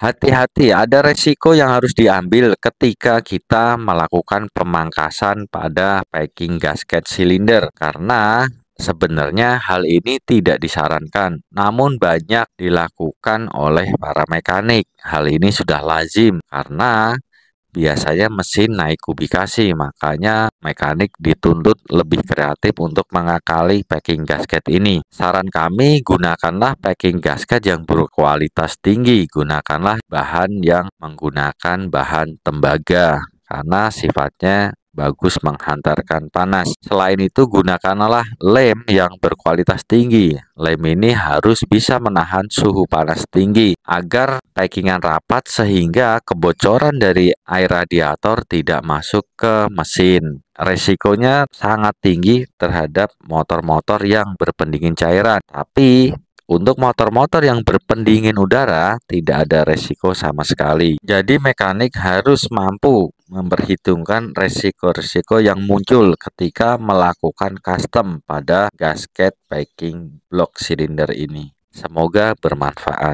Hati-hati, ada resiko yang harus diambil ketika kita melakukan pemangkasan pada packing gasket silinder karena Sebenarnya hal ini tidak disarankan, namun banyak dilakukan oleh para mekanik. Hal ini sudah lazim karena biasanya mesin naik kubikasi, makanya mekanik dituntut lebih kreatif untuk mengakali packing gasket ini. Saran kami, gunakanlah packing gasket yang berkualitas tinggi, gunakanlah bahan yang menggunakan bahan tembaga karena sifatnya bagus menghantarkan panas. Selain itu gunakanlah lem yang berkualitas tinggi. Lem ini harus bisa menahan suhu panas tinggi agar packingan rapat sehingga kebocoran dari air radiator tidak masuk ke mesin. Resikonya sangat tinggi terhadap motor-motor yang berpendingin cairan. Tapi untuk motor-motor yang berpendingin udara tidak ada resiko sama sekali. Jadi mekanik harus mampu memperhitungkan resiko-resiko yang muncul ketika melakukan custom pada gasket packing block silinder ini. Semoga bermanfaat.